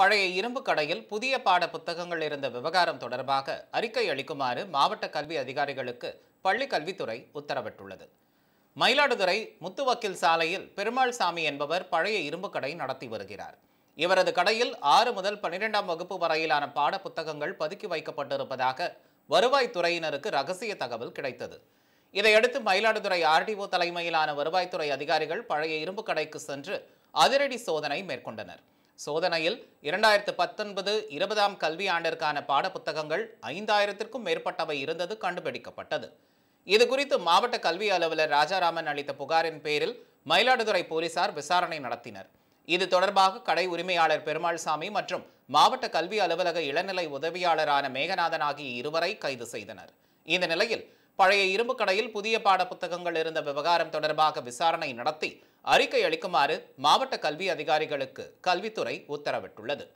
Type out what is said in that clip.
பழைய இரும்பு கடையில் புதிய பாட புத்தகங்கள் இருந்த விவகாரம் தொடர்பாக அறிக்கை அளிக்குமாறு மாவட்ட கல்வி அதிகாரிகளுக்கு பள்ளி கல்வித்துறை உத்தரவிட்டுள்ளது மயிலாடுதுறை முத்துவக்கீல் சாலையில் பெருமாள் சாமி என்பவர் பழைய இரும்பு கடை நடத்தி வருகிறார் இவரது கடையில் ஆறு முதல் பன்னிரெண்டாம் வகுப்பு வரையிலான பாட புத்தகங்கள் பதுக்கி வைக்கப்பட்டிருப்பதாக வருவாய்த்துறையினருக்கு ரகசிய தகவல் கிடைத்தது இதையடுத்து மயிலாடுதுறை ஆர்டிஓ தலைமையிலான வருவாய்த்துறை அதிகாரிகள் பழைய இரும்பு கடைக்கு சென்று அதிரடி சோதனை மேற்கொண்டனர் சோதனையில் இரண்டாயிரத்து பத்தொன்பது இருபதாம் கல்வியாண்டிற்கான பாடப்புத்தகங்கள் ஐந்தாயிரத்திற்கும் மேற்பட்டவை இருந்தது கண்டுபிடிக்கப்பட்டது இதுகுறித்து மாவட்ட கல்வி அலுவலர் ராஜாராமன் அளித்த புகாரின் பேரில் மயிலாடுதுறை போலீசார் விசாரணை நடத்தினர் இது தொடர்பாக கடை உரிமையாளர் பெருமாள்சாமி மற்றும் மாவட்ட கல்வி அலுவலக இளநிலை உதவியாளரான மேகநாதன் ஆகிய இருவரை கைது செய்தனர் இந்த நிலையில் பழைய இரும்பு கடையில் புதிய பாட புத்தகங்கள் இருந்த விவகாரம் தொடர்பாக விசாரணை நடத்தி அறிக்கை அளிக்குமாறு மாவட்ட கல்வி அதிகாரிகளுக்கு கல்வித்துறை உத்தரவிட்டுள்ளது